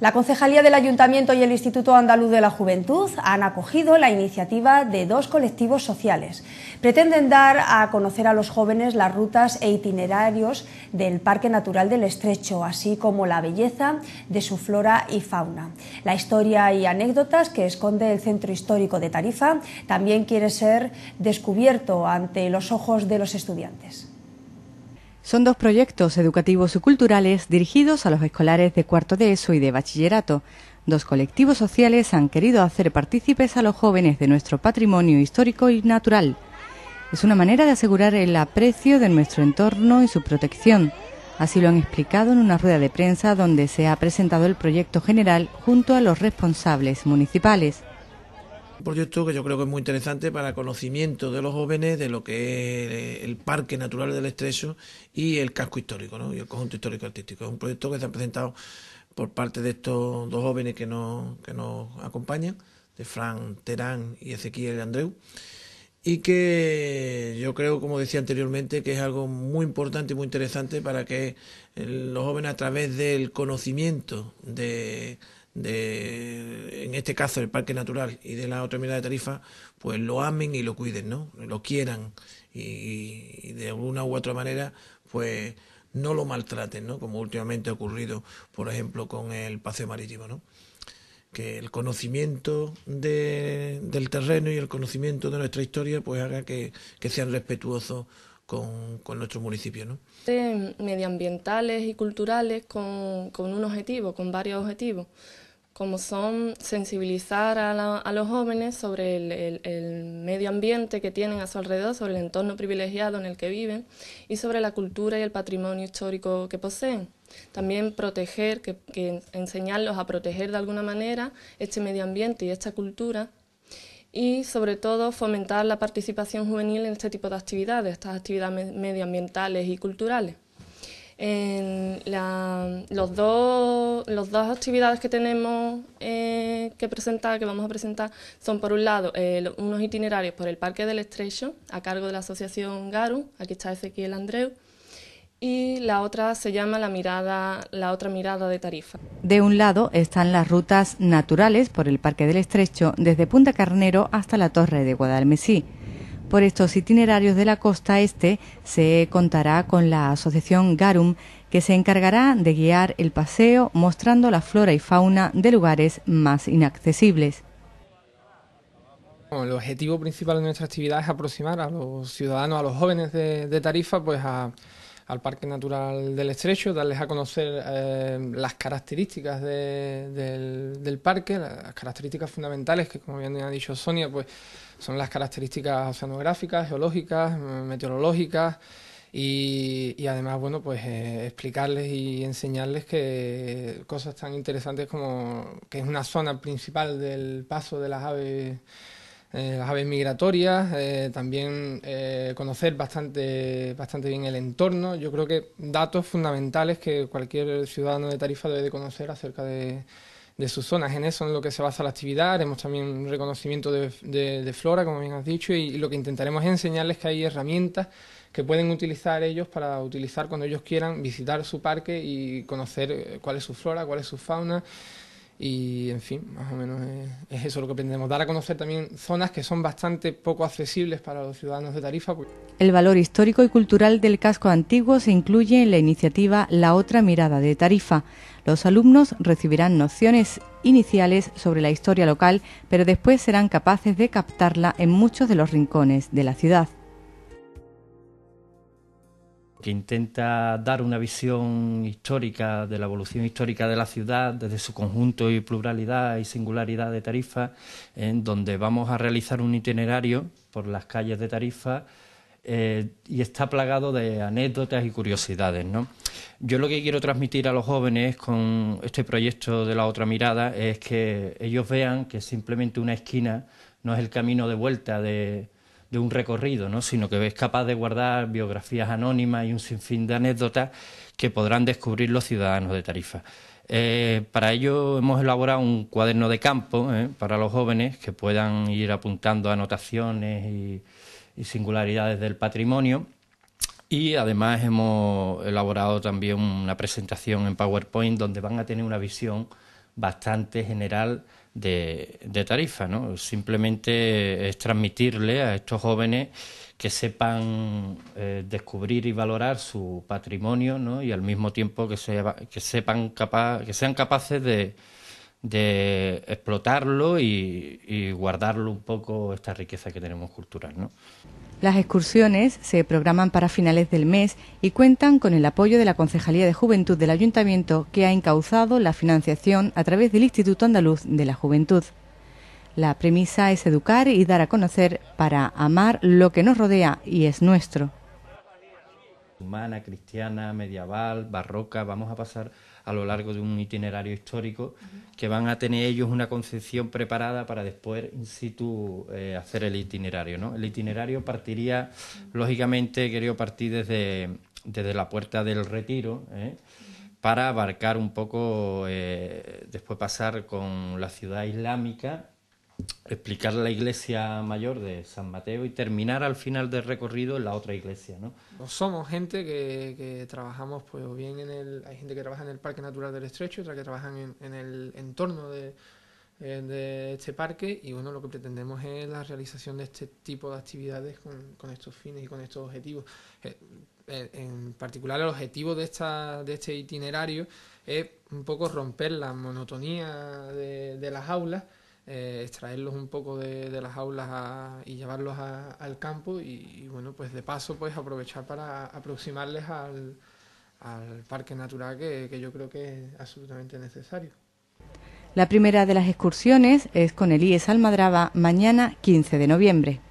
La Concejalía del Ayuntamiento y el Instituto Andaluz de la Juventud han acogido la iniciativa de dos colectivos sociales. Pretenden dar a conocer a los jóvenes las rutas e itinerarios del Parque Natural del Estrecho, así como la belleza de su flora y fauna. La historia y anécdotas que esconde el Centro Histórico de Tarifa también quiere ser descubierto ante los ojos de los estudiantes. Son dos proyectos educativos y culturales dirigidos a los escolares de cuarto de ESO y de bachillerato. Dos colectivos sociales han querido hacer partícipes a los jóvenes de nuestro patrimonio histórico y natural. Es una manera de asegurar el aprecio de nuestro entorno y su protección. Así lo han explicado en una rueda de prensa donde se ha presentado el proyecto general junto a los responsables municipales proyecto que yo creo que es muy interesante para conocimiento de los jóvenes de lo que es eh, el Parque Natural del Estrecho y el casco histórico, Y el conjunto histórico artístico. Es un proyecto que se ha presentado por parte de estos dos jóvenes que nos, que nos acompañan, de Fran Terán y Ezequiel Andreu y que yo creo, como decía anteriormente, que es algo muy importante y muy interesante para que eh, los jóvenes a través del conocimiento de, de en este caso el Parque Natural y de la mirada de Tarifa, pues lo amen y lo cuiden, ¿no? Lo quieran y, de alguna u otra manera, pues no lo maltraten, ¿no? Como últimamente ha ocurrido, por ejemplo, con el paseo marítimo, ¿no? que el conocimiento de, del terreno y el conocimiento de nuestra historia pues haga que, que sean respetuosos con, con, nuestro municipio. ¿no? Medioambientales y culturales con, con un objetivo, con varios objetivos como son sensibilizar a, los jóvenes sobre el, medio ambiente que tienen a su alrededor, sobre el entorno privilegiado en el que viven y sobre la cultura y el patrimonio histórico que poseen. También proteger, enseñarlos a proteger de alguna manera este medio ambiente y esta cultura y sobre todo fomentar la participación juvenil en este tipo de actividades, estas actividades medioambientales y culturales. En los dos, las dos actividades que tenemos eh, que presentar, que vamos a presentar, son por un lado eh, unos itinerarios por el Parque del Estrecho, a cargo de la Asociación Garu, aquí está Ezequiel Andreu, y la otra se llama la mirada, la otra mirada de Tarifa. De un lado están las rutas naturales por el Parque del Estrecho, desde Punta Carnero hasta la Torre de Guadalmesí. Por estos itinerarios de la costa este se contará con la asociación Garum, que se encargará de guiar el paseo mostrando la flora y fauna de lugares más inaccesibles. El objetivo principal de nuestra actividad es aproximar a los ciudadanos, a los jóvenes de, Tarifa, pues a al Parque Natural del Estrecho, darles a conocer eh, las características del, parque, las características fundamentales que, como bien ha dicho Sonia, pues son las características oceanográficas, geológicas, mm, meteorológicas. Y, además, bueno, pues eh, explicarles y enseñarles que cosas tan interesantes como que es una zona principal del paso de las aves eh, las aves migratorias, eh, también eh, conocer bastante, bastante bien el entorno. Yo creo que datos fundamentales que cualquier ciudadano de Tarifa debe de conocer acerca de, de sus zonas. En eso es lo que se basa la actividad, ...hemos también un reconocimiento de, de, flora, como bien has dicho, y lo que intentaremos es enseñarles que hay herramientas que pueden utilizar ellos para utilizar cuando ellos quieran, visitar su parque y conocer cuál es su flora, cuál es su fauna y en fin, más o menos es, eso lo que pretendemos, dar a conocer también zonas que son bastante poco accesibles para los ciudadanos de Tarifa. Pues. El valor histórico y cultural del casco antiguo se incluye en la iniciativa La otra mirada de Tarifa. Los alumnos recibirán nociones iniciales sobre la historia local, pero después serán capaces de captarla en muchos de los rincones de la ciudad que intenta dar una visión histórica de la evolución histórica de la ciudad desde su conjunto y pluralidad y singularidad de Tarifa, en donde vamos a realizar un itinerario por las calles de Tarifa eh, y está plagado de anécdotas y curiosidades. Yo lo que quiero transmitir a los jóvenes con este proyecto de la otra mirada es que ellos vean que simplemente una esquina no es el camino de vuelta de, de un recorrido, ¿no? sino que es capaz de guardar biografías anónimas y un sinfín de anécdotas que podrán descubrir los ciudadanos de Tarifa. Eh, para ello hemos elaborado un cuaderno de campo ¿eh? para los jóvenes que puedan ir apuntando anotaciones y singularidades del patrimonio. Y además hemos elaborado también una presentación en PowerPoint donde van a tener una visión bastante general de, tarifa. ¿no? Simplemente es transmitirle a estos jóvenes que sepan eh, descubrir y valorar su patrimonio ¿no? y al mismo tiempo que, sepan que sean capaces de de explotarlo y, guardarlo un poco esta riqueza que tenemos cultural. Las excursiones se programan para finales del mes y cuentan con el apoyo de la Concejalía de Juventud del Ayuntamiento que ha encauzado la financiación a través del Instituto Andaluz de la Juventud. La premisa es educar y dar a conocer para amar lo que nos rodea y es nuestro. Humana, cristiana, medieval, barroca, vamos a pasar a lo largo de un itinerario histórico, que van a tener ellos una concepción preparada para después in situ eh, hacer el itinerario. ¿no? El itinerario partiría, lógicamente, querido partir desde, la puerta del retiro. ¿eh? para abarcar un poco, eh, después pasar con la ciudad islámica, explicar la iglesia mayor de San Mateo y terminar al final del recorrido en la otra iglesia, ¿no? somos gente que, trabajamos, pues bien en el, hay gente que trabaja en el Parque Natural del Estrecho, otra que trabaja en, en el entorno de, eh, este parque y bueno, lo que pretendemos es la realización de este tipo de actividades con, estos fines y con estos objetivos. Eh, eh, en particular el objetivo de, esta, de este itinerario es un poco romper la monotonía de, de las aulas eh, extraerlos un poco de, las aulas y llevarlos al campo y, bueno, pues de paso pues aprovechar para aproximarles al, parque natural que, yo creo que es absolutamente necesario. La primera de las excursiones es con Elías Almadraba mañana 15 de noviembre.